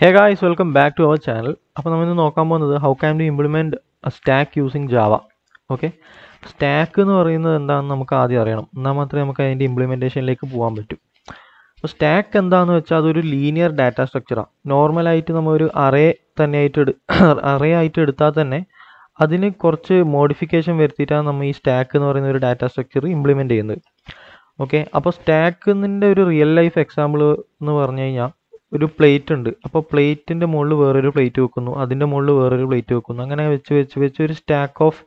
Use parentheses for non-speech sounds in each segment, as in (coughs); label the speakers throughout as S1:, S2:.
S1: hey guys welcome back to our channel അപ്പോൾ നമ്മൾ ഇന്ന് നോക്കാൻ പോകുന്നത് how can do implement stack using Java okay stack എന്ന് പറയുന്നത് എന്താണെന്ന് നമുക്ക് ആദ്യം അറിയണം എന്നാൽ മാത്രമേ നമുക്ക് അതിൻ്റെ ഇംപ്ലിമെൻറ്റേഷനിലേക്ക് പോകാൻ പറ്റൂ അപ്പോൾ സ്റ്റാക്ക് എന്താണെന്ന് വെച്ചാൽ അതൊരു ലീനിയർ ഡാറ്റ സ്ട്രക്ചറാണ് നോർമലായിട്ട് നമ്മൾ ഒരു അറേ തന്നെ ആയിട്ട് എടു അറേ (coughs) ആയിട്ട് എടുത്താൽ തന്നെ അതിന് കുറച്ച് മോഡിഫിക്കേഷൻ വരുത്തിയിട്ടാണ് നമ്മൾ ഈ സ്റ്റാക്ക് എന്ന് പറയുന്ന ഒരു ഡാറ്റ സ്ട്രക്ചർ ഇംപ്ലിമെൻറ്റ് ചെയ്യുന്നത് ഓക്കെ അപ്പോൾ സ്റ്റാക്കിൻ്റെ ഒരു റിയൽ ലൈഫ് എക്സാമ്പിൾ എന്ന് പറഞ്ഞു കഴിഞ്ഞാൽ ഒരു പ്ലേറ്റ് ഉണ്ട് അപ്പോൾ പ്ലേറ്റിൻ്റെ മുകളിൽ വേറൊരു പ്ലേറ്റ് വെക്കുന്നു അതിൻ്റെ മുകളിൽ വേറൊരു പ്ലേറ്റ് വെക്കുന്നു അങ്ങനെ വെച്ച് വെച്ച് വെച്ച് ഒരു സ്റ്റാക്ക് ഓഫ്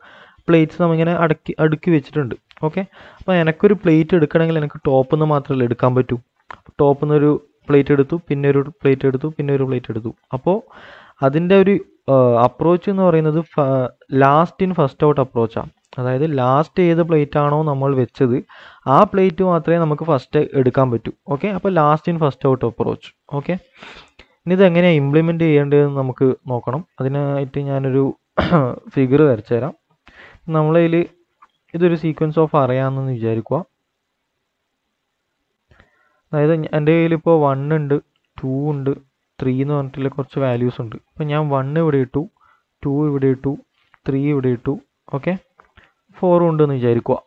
S1: പ്ലേറ്റ്സ് നമ്മളിങ്ങനെ അടുക്കി അടുക്കി വെച്ചിട്ടുണ്ട് ഓക്കെ അപ്പോൾ എനിക്കൊരു പ്ലേറ്റ് എടുക്കണമെങ്കിൽ എനിക്ക് ടോപ്പിൽ നിന്ന് മാത്രമല്ല എടുക്കാൻ പറ്റൂ ടോപ്പിൽ നിന്ന് ഒരു പ്ലേറ്റ് എടുത്തു പിന്നെ ഒരു പ്ലേറ്റ് എടുത്തു പിന്നെ ഒരു പ്ലേറ്റ് എടുത്തു അപ്പോൾ അതിൻ്റെ ഒരു അപ്രോച്ച് എന്ന് പറയുന്നത് ലാസ്റ്റ് ഇൻ ഫസ്റ്റ് ഔട്ട് അപ്രോച്ചാണ് അതായത് ലാസ്റ്റ് ഏത് പ്ലേറ്റ് ആണോ നമ്മൾ വെച്ചത് ആ പ്ലേറ്റ് മാത്രമേ നമുക്ക് ഫസ്റ്റ് എടുക്കാൻ പറ്റൂ ഓക്കെ അപ്പോൾ last in first out approach okay ഇനി ഇത് എങ്ങനെയാണ് ഇംപ്ലിമെൻറ്റ് ചെയ്യേണ്ടതെന്ന് നമുക്ക് നോക്കണം അതിനായിട്ട് ഞാനൊരു ഫിഗർ (coughs) വരച്ചു തരാം നമ്മളതിൽ ഇതൊരു സീക്വൻസ് ഓഫ് അറിയാമെന്ന് വിചാരിക്കുക അതായത് എൻ്റെ കയ്യിൽ ഇപ്പോൾ വൺ ഉണ്ട് ടു ഉണ്ട് ത്രീ എന്ന് പറഞ്ഞിട്ടുള്ള കുറച്ച് വാല്യൂസ് ഉണ്ട് അപ്പോൾ ഞാൻ വൺ ഇവിടെ ഇട്ടു ടു ഇവിടെ ഇട്ടു ത്രീ ഇവിടെ ഇട്ടു ഓക്കെ ഫോറും ഉണ്ടെന്ന് വിചാരിക്കുക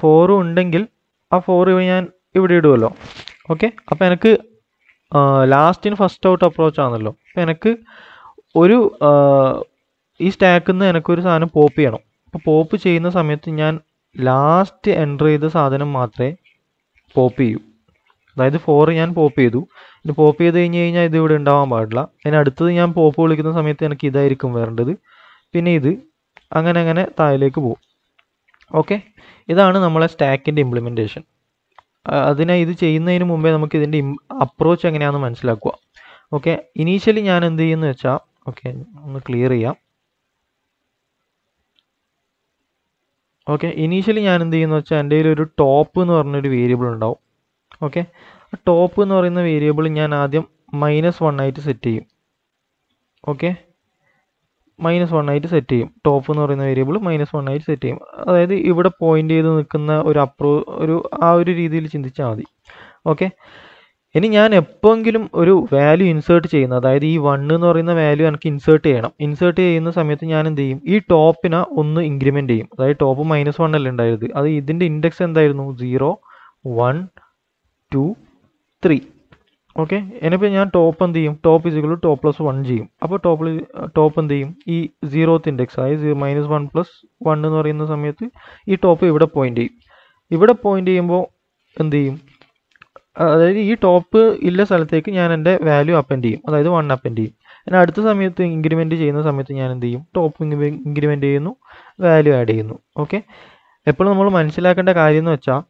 S1: ഫോറും ഉണ്ടെങ്കിൽ ആ ഫോർ ഞാൻ ഇവിടെ ഇടുമല്ലോ ഓക്കെ അപ്പോൾ എനിക്ക് ലാസ്റ്റിന് ഫസ്റ്റ് ഔട്ട് അപ്രോച്ച് ആണല്ലോ അപ്പോൾ എനിക്ക് ഒരു ഈ സ്റ്റാക്കിൽ നിന്ന് എനിക്കൊരു സാധനം പോപ്പ് ചെയ്യണം അപ്പോൾ പോപ്പ് ചെയ്യുന്ന സമയത്ത് ഞാൻ ലാസ്റ്റ് എൻ്റർ ചെയ്ത സാധനം മാത്രമേ പോപ്പ് ചെയ്യൂ അതായത് ഫോർ ഞാൻ പോപ്പ് ചെയ്തു ഇനി പോപ്പ് ചെയ്ത് കഴിഞ്ഞ് കഴിഞ്ഞാൽ ഇത് ഇവിടെ ഉണ്ടാവാൻ പാടില്ല ഇനി അടുത്തത് ഞാൻ പോപ്പ് വിളിക്കുന്ന സമയത്ത് എനിക്ക് ഇതായിരിക്കും വേണ്ടത് പിന്നെ ഇത് അങ്ങനെ അങ്ങനെ താഴേക്ക് പോകും ഓക്കെ ഇതാണ് നമ്മളെ സ്റ്റാക്കിൻ്റെ ഇംപ്ലിമെൻറ്റേഷൻ അതിനെ ഇത് ചെയ്യുന്നതിന് മുമ്പേ നമുക്ക് ഇതിൻ്റെ അപ്രോച്ച് എങ്ങനെയാണെന്ന് മനസ്സിലാക്കുക ഓക്കെ ഇനീഷ്യലി ഞാൻ എന്ത് ചെയ്യുന്ന വെച്ചാൽ ഓക്കെ ഒന്ന് ക്ലിയർ ചെയ്യാം ഓക്കെ ഇനീഷ്യലി ഞാൻ എന്ത് ചെയ്യുന്ന വെച്ചാൽ എൻ്റെ കയ്യിൽ ഒരു ടോപ്പ് എന്ന് പറഞ്ഞൊരു വേരിയബിൾ ഉണ്ടാവും ഓക്കെ ടോപ്പ് എന്ന് പറയുന്ന വേരിയബിൾ ഞാൻ ആദ്യം മൈനസ് വൺ ആയിട്ട് സെറ്റ് ചെയ്യും ഓക്കെ മൈനസ് വൺ ആയിട്ട് സെറ്റ് ചെയ്യും ടോപ്പ് എന്ന് പറയുന്ന വേരിയബിൾ മൈനസ് വൺ ആയിട്ട് സെറ്റ് ചെയ്യും അതായത് ഇവിടെ പോയിന്റ് ചെയ്ത് നിൽക്കുന്ന ഒരു അപ്രൂ ഒരു ആ ഒരു രീതിയിൽ ചിന്തിച്ചാൽ മതി ഓക്കെ ഇനി ഞാൻ എപ്പോഴെങ്കിലും ഒരു വാല്യൂ ഇൻസേർട്ട് ചെയ്യുന്ന അതായത് ഈ വണ്ണ് എന്ന് പറയുന്ന വാല്യൂ എനിക്ക് ഇൻസേർട്ട് ചെയ്യണം ഇൻസേർട്ട് ചെയ്യുന്ന സമയത്ത് ഞാൻ എന്ത് ചെയ്യും ഈ ടോപ്പിന ഒന്ന് ഇൻക്രിമെൻറ്റ് ചെയ്യും അതായത് ടോപ്പ് മൈനസ് വൺ അല്ല ഉണ്ടായിരുന്നത് അത് ഇതിൻ്റെ ഇൻഡെക്സ് എന്തായിരുന്നു zero one two three okay എന്നിപ്പോൾ ഞാൻ ടോപ്പ് എന്ത് ചെയ്യും top to top plus one ചെയ്യും അപ്പോൾ ടോപ്പ് ടോപ്പ് എന്ത് ചെയ്യും ഈ സീറോത്ത് ഇൻഡെക്സ് ആയി മൈനസ് വൺ പ്ലസ് വൺ എന്ന് പറയുന്ന സമയത്ത് ഈ ടോപ്പ് ഇവിടെ പോയിന്റ് ചെയ്യും ഇവിടെ പോയിന്റ് ചെയ്യുമ്പോൾ എന്ത് ചെയ്യും അതായത് ഈ ടോപ്പ് ഇല്ല സ്ഥലത്തേക്ക് ഞാൻ എൻ്റെ വാല്യൂ അപ്പെൻഡ് ചെയ്യും അതായത് വൺ അപ്പെൻഡ് ചെയ്യും എന്നാൽ അടുത്ത സമയത്ത് ഇൻക്രിമെൻറ്റ് ചെയ്യുന്ന സമയത്ത് ഞാൻ എന്ത് ചെയ്യും ടോപ്പ് ഇൻക്രിമെൻറ്റ് ചെയ്യുന്നു വാല്യൂ ആഡ് ചെയ്യുന്നു ഓക്കെ എപ്പോഴും നമ്മൾ മനസ്സിലാക്കേണ്ട കാര്യം എന്ന് വെച്ചാൽ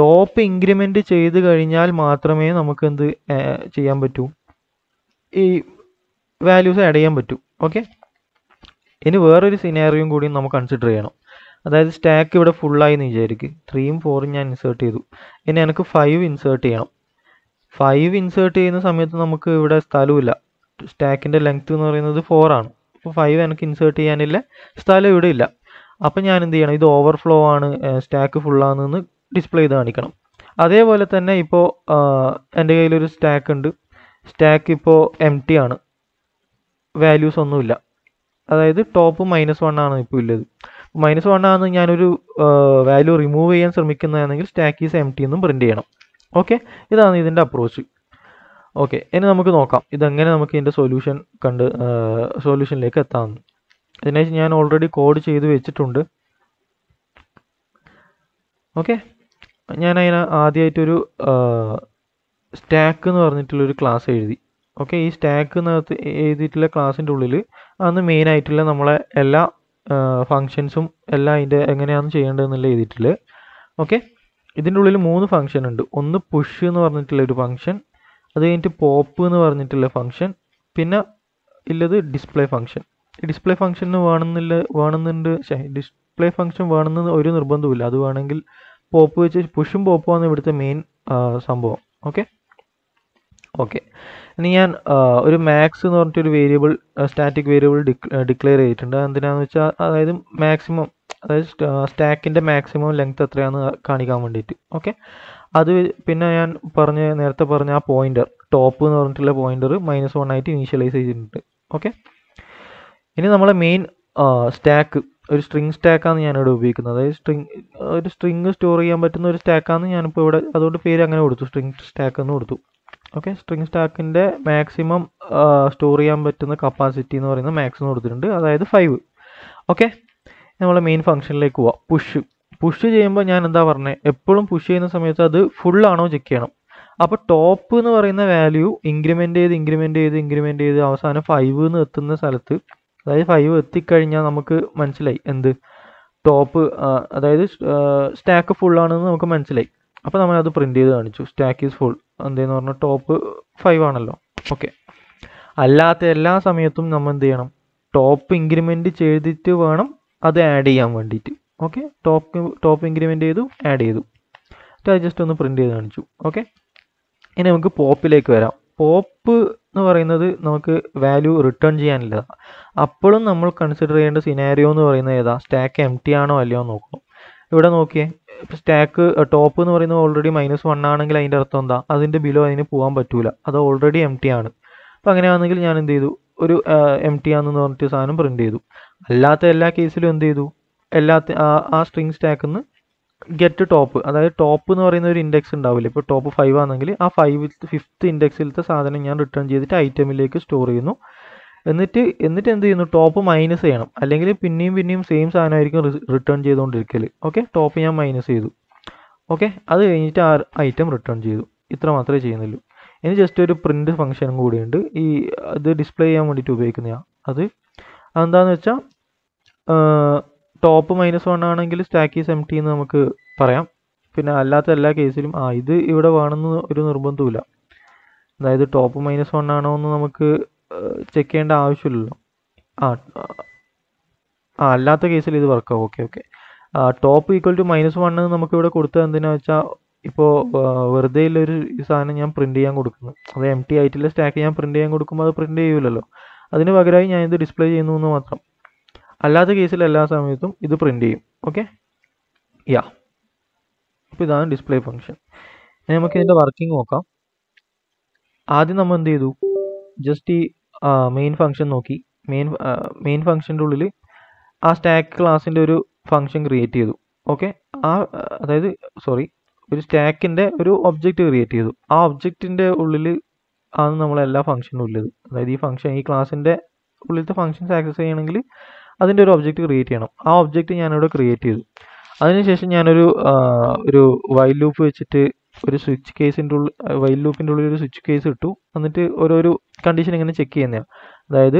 S1: ടോപ്പ് ഇൻക്രിമെന്റ് ചെയ്ത് കഴിഞ്ഞാൽ മാത്രമേ നമുക്ക് എന്ത് ചെയ്യാൻ പറ്റൂ ഈ വാല്യൂസ് ആഡ് ചെയ്യാൻ പറ്റൂ ഓക്കെ ഇനി വേറൊരു സിനാറിയും കൂടി നമുക്ക് കൺസിഡർ ചെയ്യണം അതായത് സ്റ്റാക്ക് ഇവിടെ ഫുള്ളായി എന്ന് വിചാരിക്കും ത്രീയും ഫോറും ഞാൻ ഇൻസേർട്ട് ചെയ്തു ഇനി എനിക്ക് ഫൈവ് ഇൻസേർട്ട് ചെയ്യണം ഫൈവ് ഇൻസേർട്ട് ചെയ്യുന്ന സമയത്ത് നമുക്ക് ഇവിടെ സ്ഥലമില്ല സ്റ്റാക്കിൻ്റെ ലെങ്ത് എന്ന് പറയുന്നത് ഫോറാണ് അപ്പോൾ ഫൈവ് എനിക്ക് ഇൻസേർട്ട് ചെയ്യാനില്ല സ്ഥലം ഇവിടെ ഇല്ല അപ്പം ഞാൻ എന്ത് ചെയ്യണം ഇത് ഓവർഫ്ലോ ആണ് സ്റ്റാക്ക് ഫുള്ളാണെന്ന് ഡിസ്പ്ലേ ചെയ്ത് കാണിക്കണം അതേപോലെ തന്നെ ഇപ്പോൾ എൻ്റെ കയ്യിലൊരു സ്റ്റാക്ക് ഉണ്ട് സ്റ്റാക്ക് ഇപ്പോൾ എം ടി ആണ് വാല്യൂസ് ഒന്നുമില്ല അതായത് ടോപ്പ് മൈനസ് വൺ ആണ് ഇപ്പോൾ ഉള്ളത് മൈനസ് വൺ ആണ് ഞാനൊരു വാല്യൂ റിമൂവ് ചെയ്യാൻ ശ്രമിക്കുന്നതാണെങ്കിൽ സ്റ്റാക്ക് ഈസ് എം ടി എന്നും പ്രിൻ്റ് ചെയ്യണം ഓക്കെ ഇതാണ് ഇതിൻ്റെ അപ്രോച്ച് ഓക്കെ ഇനി നമുക്ക് നോക്കാം ഇതെങ്ങനെ നമുക്ക് ഇതിൻ്റെ സൊല്യൂഷൻ കണ്ട് സൊല്യൂഷനിലേക്ക് എത്താമെന്ന് ഇതിനായി ഞാൻ ഓൾറെഡി കോഡ് ചെയ്ത് വെച്ചിട്ടുണ്ട് ഓക്കെ ഞാൻ അതിന് ആദ്യമായിട്ടൊരു സ്റ്റാക്ക് എന്ന് പറഞ്ഞിട്ടുള്ളൊരു ക്ലാസ് എഴുതി ഓക്കെ ഈ സ്റ്റാക്ക് എന്നകത്ത് എഴുതിയിട്ടുള്ള ക്ലാസ്സിൻ്റെ ഉള്ളിൽ അന്ന് മെയിനായിട്ടുള്ള നമ്മളെ എല്ലാ ഫങ്ഷൻസും എല്ലാം അതിൻ്റെ എങ്ങനെയാണ് ചെയ്യേണ്ടതെന്നുള്ള എഴുതിയിട്ടുള്ളത് ഓക്കെ ഇതിൻ്റെ ഉള്ളിൽ മൂന്ന് ഫങ്ഷൻ ഉണ്ട് ഒന്ന് പുഷ് എന്ന് പറഞ്ഞിട്ടുള്ള ഒരു ഫങ്ഷൻ അത് കഴിഞ്ഞിട്ട് പോപ്പ് എന്ന് പറഞ്ഞിട്ടുള്ള ഫങ്ഷൻ പിന്നെ ഇല്ലത് ഡിസ്പ്ലേ ഫങ്ഷൻ ഡിസ്പ്ലേ ഫങ്ഷന് വേണമെന്നില്ല വേണമെന്നുണ്ട് ഡിസ്പ്ലേ ഫങ്ഷൻ വേണമെന്ന് ഒരു നിർബന്ധവുമില്ല അത് വേണമെങ്കിൽ പോപ്പ് വെച്ച് പുഷും പോപ്പുമാണ് ഇവിടുത്തെ മെയിൻ സംഭവം ഓക്കെ ഓക്കെ ഇനി ഞാൻ ഒരു മാക്സ് എന്ന് പറഞ്ഞിട്ടൊരു വേരിയബിൾ സ്റ്റാറ്റിക് വേരിയബിൾ ഡിക്ലെയർ ചെയ്തിട്ടുണ്ട് എന്തിനാന്ന് വെച്ചാൽ അതായത് മാക്സിമം അതായത് സ്റ്റാക്കിൻ്റെ മാക്സിമം ലെങ്ത് എത്രയാണെന്ന് കാണിക്കാൻ വേണ്ടിയിട്ട് ഓക്കെ അത് പിന്നെ ഞാൻ പറഞ്ഞ നേരത്തെ പറഞ്ഞ ആ പോയിന്റർ ടോപ്പ് എന്ന് പറഞ്ഞിട്ടുള്ള പോയിന്റർ മൈനസ് വൺ ആയിട്ട് ഇനീഷ്യലൈസ് ചെയ്തിട്ടുണ്ട് ഓക്കെ ഇനി നമ്മളെ മെയിൻ സ്റ്റാക്ക് ഒരു സ്ട്രിംഗ് സ്റ്റാക്കാണ് ഞാനിവിടെ ഉപയോഗിക്കുന്നത് അതായത് സ്ട്രിംഗ് ഒരു സ്ട്രിംഗ് സ്റ്റോർ ചെയ്യാൻ പറ്റുന്ന ഒരു സ്റ്റാക്കാണ് ഞാനിപ്പോൾ ഇവിടെ അതുകൊണ്ട് പേര് അങ്ങനെ കൊടുത്തു സ്ട്രിംഗ് സ്റ്റാക്ക് എന്ന് കൊടുത്തു ഓക്കെ സ്ട്രിംഗ് സ്റ്റാക്കിൻ്റെ മാക്സിമം സ്റ്റോർ ചെയ്യാൻ പറ്റുന്ന കപ്പാസിറ്റി എന്ന് പറയുന്നത് മാക്സിമം കൊടുത്തിട്ടുണ്ട് അതായത് ഫൈവ് ഓക്കെ നമ്മൾ മെയിൻ ഫംഗ്ഷനിലേക്ക് പോവാം പുഷ് പുഷ് ചെയ്യുമ്പോൾ ഞാൻ എന്താ പറഞ്ഞത് എപ്പോഴും പുഷ് ചെയ്യുന്ന സമയത്ത് അത് ഫുൾ ആണോ ചെക്ക് ചെയ്യണം അപ്പോൾ ടോപ്പ് എന്ന് പറയുന്ന വാല്യൂ ഇൻക്രിമെൻ്റ് ചെയ്ത് ഇൻക്രിമെൻ്റ് ചെയ്ത് ഇൻക്രിമെൻ്റ് ചെയ്ത് അവസാനം ഫൈവ് എന്ന് എത്തുന്ന സ്ഥലത്ത് അതായത് ഫൈവ് എത്തിക്കഴിഞ്ഞാൽ നമുക്ക് മനസ്സിലായി എന്ത് ടോപ്പ് അതായത് സ്റ്റാക്ക് ഫുൾ ആണെന്ന് നമുക്ക് മനസ്സിലായി അപ്പോൾ നമ്മൾ അത് പ്രിൻ്റ് ചെയ്ത് കാണിച്ചു സ്റ്റാക്ക് ഈസ് ഫുൾ എന്തെന്ന് പറഞ്ഞാൽ ടോപ്പ് ഫൈവ് ആണല്ലോ ഓക്കെ അല്ലാത്ത എല്ലാ സമയത്തും നമ്മൾ എന്ത് ചെയ്യണം ടോപ്പ് ഇൻക്രിമെൻറ്റ് ചെയ്തിട്ട് വേണം അത് ആഡ് ചെയ്യാൻ വേണ്ടിയിട്ട് ഓക്കെ ടോപ്പ് ടോപ്പ് ഇൻക്രിമെൻറ്റ് ചെയ്തു ആഡ് ചെയ്തു അത് ജസ്റ്റ് ഒന്ന് പ്രിൻ്റ് ചെയ്ത് കാണിച്ചു ഓക്കെ ഇനി നമുക്ക് പോപ്പിലേക്ക് വരാം പോപ്പ് എന്ന് പറയുന്നത് നമുക്ക് വാല്യൂ റിട്ടേൺ ചെയ്യാനില്ല അപ്പോഴും നമ്മൾ കൺസിഡർ ചെയ്യേണ്ട സിനാരിയോ എന്ന് പറയുന്നത് ഏതാ സ്റ്റാക്ക് എം ടി ആണോ അല്ലയോ നോക്കണം ഇവിടെ നോക്കിയേ സ്റ്റാക്ക് ടോപ്പ് എന്ന് പറയുന്നത് ഓൾറെഡി മൈനസ് വൺ ആണെങ്കിൽ അതിൻ്റെ അർത്ഥം എന്താ അതിൻ്റെ ബിലോ അതിന് പോകാൻ പറ്റൂല അത് ഓൾറെഡി എം ടി ആണ് അപ്പോൾ അങ്ങനെയാണെങ്കിൽ ഞാൻ എന്ത് ചെയ്തു ഒരു എം ടി ആണെന്ന് പറഞ്ഞിട്ട് സാധനം പ്രിൻറ്റ് ചെയ്തു അല്ലാത്ത എല്ലാ കേസിലും എന്ത് ചെയ്തു എല്ലാത്ത ആ സ്ട്രിങ് സ്റ്റാക്കിൽ നിന്ന് ഗെറ്റ് ടോപ്പ് അതായത് ടോപ്പ് എന്ന് പറയുന്ന ഒരു ഇൻഡെക്സ് ഉണ്ടാവില്ല ഇപ്പോൾ ടോപ്പ് ഫൈവ് ആണെങ്കിൽ ആ ഫൈവ് ഫിഫ്ത്ത് ഇൻഡെക്സിലത്തെ സാധനം ഞാൻ റിട്ടേൺ ചെയ്തിട്ട് ഐറ്റമിലേക്ക് സ്റ്റോർ ചെയ്യുന്നു എന്നിട്ട് എന്നിട്ട് എന്ത് ചെയ്യുന്നു ടോപ്പ് മൈനസ് ചെയ്യണം അല്ലെങ്കിൽ പിന്നെയും പിന്നെയും സെയിം സാധനമായിരിക്കും റിട്ടേൺ ചെയ്തുകൊണ്ടിരിക്കൽ ഓക്കെ ടോപ്പ് ഞാൻ മൈനസ് ചെയ്തു ഓക്കെ അത് കഴിഞ്ഞിട്ട് ആ ഐറ്റം റിട്ടേൺ ചെയ്തു ഇത്ര മാത്രമേ ചെയ്യുന്നുള്ളൂ ഇനി ജസ്റ്റ് ഒരു പ്രിൻറ് ഫംഗ്ഷനും കൂടിയുണ്ട് ഈ ഇത് ഡിസ്പ്ലേ ചെയ്യാൻ വേണ്ടിയിട്ട് ഉപയോഗിക്കുന്നതാണ് അത് അതെന്താണെന്ന് വെച്ചാൽ ടോപ്പ് മൈനസ് വൺ ആണെങ്കിൽ സ്റ്റാക്ക് ഈസ് എം ടി എന്ന് നമുക്ക് പറയാം പിന്നെ അല്ലാത്ത എല്ലാ കേസിലും ആ ഇത് ഇവിടെ വേണമെന്ന് ഒരു നിർബന്ധമില്ല അതായത് ടോപ്പ് മൈനസ് വൺ ആണോ എന്ന് നമുക്ക് ചെക്ക് ചെയ്യേണ്ട ആവശ്യമില്ലല്ലോ ആ ആ അല്ലാത്ത കേസിൽ ഇത് വർക്കാവും okay okay top equal to minus one നമുക്ക് ഇവിടെ കൊടുത്തത് വെച്ചാൽ ഇപ്പോൾ വെറുതെ ഉള്ളൊരു സാധനം ഞാൻ പ്രിൻറ്റ് ചെയ്യാൻ കൊടുക്കുന്നു അത് എം ടി ആയിട്ടുള്ള സ്റ്റാക്ക് ഞാൻ പ്രിൻറ്റ് ചെയ്യാൻ കൊടുക്കുമ്പോൾ അത് പ്രിൻറ്റ് ചെയ്യൂലല്ലോ അതിന് പകരമായി ഞാൻ ഇത് ഡിസ്പ്ലേ ചെയ്യുന്നു എന്ന് മാത്രം അല്ലാത്ത കേസിൽ എല്ലാ സമയത്തും ഇത് പ്രിൻ്റ് ചെയ്യും ഓക്കെ യാ അപ്പോൾ ഇതാണ് ഡിസ്പ്ലേ ഫംഗ്ഷൻ ഇനി നമുക്ക് ഇതിൻ്റെ വർക്കിംഗ് നോക്കാം ആദ്യം നമ്മൾ എന്ത് ചെയ്തു ജസ്റ്റ് ഈ മെയിൻ ഫംഗ്ഷൻ നോക്കി മെയിൻ മെയിൻ ഫംഗ്ഷൻ്റെ ഉള്ളിൽ ആ സ്റ്റാക്ക് ക്ലാസ്സിൻ്റെ ഒരു ഫംഗ്ഷൻ ക്രിയേറ്റ് ചെയ്തു ഓക്കെ ആ അതായത് സോറി ഒരു സ്റ്റാക്കിൻ്റെ ഒരു ഒബ്ജക്റ്റ് ക്രിയേറ്റ് ചെയ്തു ആ ഒബ്ജക്റ്റിൻ്റെ ഉള്ളിൽ ആണ് നമ്മളെല്ലാ ഫംഗ്ഷനും ഉള്ളത് അതായത് ഈ ഫംഗ്ഷൻ ഈ ക്ലാസ്സിൻ്റെ ഉള്ളിലത്തെ ഫംഗ്ഷൻസ് ആക്സസ് ചെയ്യണമെങ്കിൽ അതിൻ്റെ ഒരു ഒബ്ജക്റ്റ് ക്രിയേറ്റ് ചെയ്യണം ആ ഒബ്ജക്റ്റ് ഞാനിവിടെ ക്രിയേറ്റ് ചെയ്തു അതിനുശേഷം ഞാനൊരു ഒരു വൈൽ ലൂപ്പ് വെച്ചിട്ട് ഒരു സ്വിച്ച് കേസിൻ്റെ ഉള്ളിൽ വൈൽ ലൂപ്പിൻ്റെ ഉള്ളിൽ ഒരു സ്വിച്ച് കേസ് ഇട്ടു എന്നിട്ട് ഓരോരു കണ്ടീഷൻ ഇങ്ങനെ ചെക്ക് ചെയ്യുന്നതാണ് അതായത്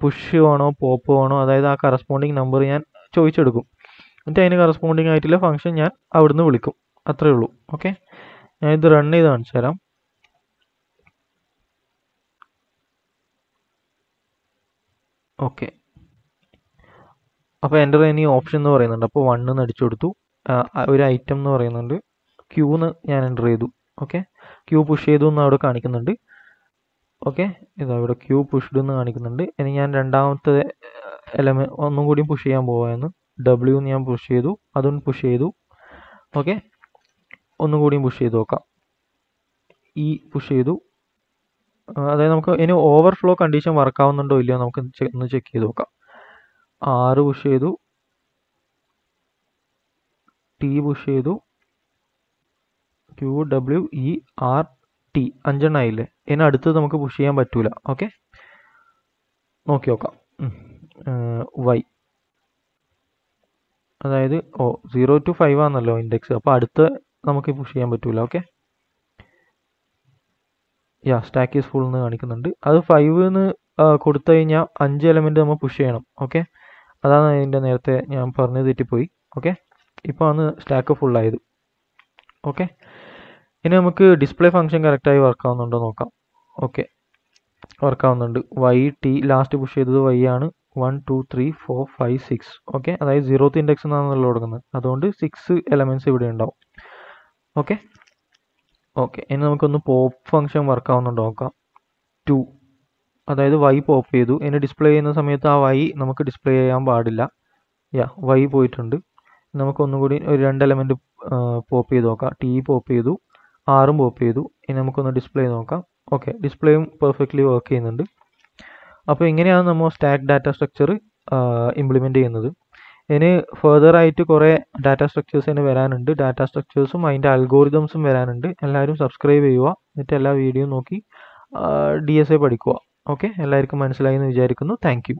S1: പുഷ് വേണോ പോപ്പ് വേണോ അതായത് ആ കറസ്പോണ്ടിങ് നമ്പർ ഞാൻ ചോദിച്ചെടുക്കും എന്നിട്ട് അതിന് കറസ്പോണ്ടിങ് ആയിട്ടുള്ള ഫംഗ്ഷൻ ഞാൻ അവിടുന്ന് വിളിക്കും അത്രേ ഉള്ളൂ ഓക്കെ ഞാൻ ഇത് റൺ ചെയ്ത് കാണിച്ചു തരാം ഓക്കെ അപ്പോൾ എൻ്റെ ഇനി ഓപ്ഷൻ എന്ന് പറയുന്നുണ്ട് അപ്പോൾ വൺ എന്ന് അടിച്ചു കൊടുത്തു ഒരു ഐറ്റം എന്ന് പറയുന്നുണ്ട് ക്യൂ എന്ന് ഞാൻ എൻ്റർ ചെയ്തു ഓക്കെ ക്യൂ പുഷ് ചെയ്തു എന്ന് അവിടെ കാണിക്കുന്നുണ്ട് ഓക്കെ ഇതാ ഇവിടെ ക്യൂ പുഷ്ഡ് എന്ന് കാണിക്കുന്നുണ്ട് ഇനി ഞാൻ രണ്ടാമത്തെ എലമെ ഒന്നും കൂടി പുഷ് ചെയ്യാൻ പോവാന്ന് ഡബ്ല്യു ഞാൻ പുഷ് ചെയ്തു അതും പുഷ് ചെയ്തു ഓക്കെ ഒന്നും കൂടിയും പുഷ് ചെയ്ത് നോക്കാം ഇ e പുഷ് ചെയ്തു അതായത് നമുക്ക് ഇനി ഓവർഫ്ലോ കണ്ടീഷൻ വർക്കാവുന്നുണ്ടോ ഇല്ലയോ നമുക്ക് ഒന്ന് ചെക്ക് ചെയ്ത് നോക്കാം ആറ് പുഷ് ചെയ്തു ടി പുഷ് ചെയ്തു Q W E e, R T അഞ്ചെണ്ണമായില്ലേ ഇനി അടുത്തത് നമുക്ക് പുഷ് ചെയ്യാൻ പറ്റൂല ഓക്കെ നോക്കി നോക്കാം വൈ അതായത് ഓ സീറോ ടു ഫൈവ് ആണല്ലോ ഇൻഡെക്സ് അപ്പോൾ അടുത്ത നമുക്ക് പുഷ് ചെയ്യാൻ പറ്റൂല okay yeah stack is full എന്ന് കാണിക്കുന്നുണ്ട് അത് ഫൈവ് എന്ന് കൊടുത്തു കഴിഞ്ഞാൽ അഞ്ച് എലമെൻറ്റ് നമ്മൾ പുഷ് ചെയ്യണം ഓക്കെ അതാണ് അതിൻ്റെ നേരത്തെ ഞാൻ പറഞ്ഞു തെറ്റിപ്പോയി ഓക്കെ ഇപ്പോൾ അന്ന് സ്റ്റാക്ക് ഫുള്ളായത് ഓക്കെ ഇനി നമുക്ക് ഡിസ്പ്ലേ ഫംഗ്ഷൻ കറക്റ്റായി വർക്ക് ആവുന്നുണ്ടോ നോക്കാം ഓക്കെ വർക്ക് ആവുന്നുണ്ട് വൈ ടി ലാസ്റ്റ് പുഷ് ചെയ്തത് വൈ ആണ് one two three four five six okay അതായത് സീറോത്ത് ഇൻഡെക്സ് എന്നാണല്ലോ കൊടുക്കുന്നത് അതുകൊണ്ട് സിക്സ് എലമെൻസ് ഇവിടെ ഉണ്ടാവും ഓക്കെ ഓക്കെ ഇനി നമുക്കൊന്ന് പോപ്പ് ഫംഗ്ഷൻ വർക്ക് ആവുന്നുണ്ടോ നോക്കാം ടു അതായത് വൈപ്പ് ഓഫ് ചെയ്തു ഇനി ഡിസ്പ്ലേ ചെയ്യുന്ന സമയത്ത് ആ വൈ നമുക്ക് ഡിസ്പ്ലേ ചെയ്യാൻ പാടില്ല യാ വൈ പോയിട്ടുണ്ട് നമുക്കൊന്നും കൂടി ഒരു രണ്ട് എലമെൻറ്റ് പോപ്പ് ചെയ്ത് നോക്കാം ടി പോപ്പ് ചെയ്തു ആറും പോപ്പ് ചെയ്തു ഇനി നമുക്കൊന്ന് ഡിസ്പ്ലേ നോക്കാം ഓക്കെ ഡിസ്പ്ലേയും പെർഫെക്റ്റ്ലി വർക്ക് ചെയ്യുന്നുണ്ട് അപ്പോൾ ഇങ്ങനെയാണ് നമ്മൾ സ്റ്റാക്ക് ഡാറ്റ സ്ട്രക്ചർ ഇംപ്ലിമെൻറ്റ് ചെയ്യുന്നത് ഇനി ഫെർദറായിട്ട് കുറേ ഡാറ്റ സ്ട്രക്ചേഴ്സ് ഇനി വരാനുണ്ട് ഡാറ്റ സ്ട്രക്ചേഴ്സും അതിൻ്റെ അൽഗോരിതംസും വരാനുണ്ട് എല്ലാവരും സബ്സ്ക്രൈബ് ചെയ്യുക എന്നിട്ട് എല്ലാ വീഡിയോയും നോക്കി ഡി എസ് എ പഠിക്കുക ഓക്കെ എല്ലാവർക്കും മനസ്സിലായി എന്ന് വിചാരിക്കുന്നു താങ്ക്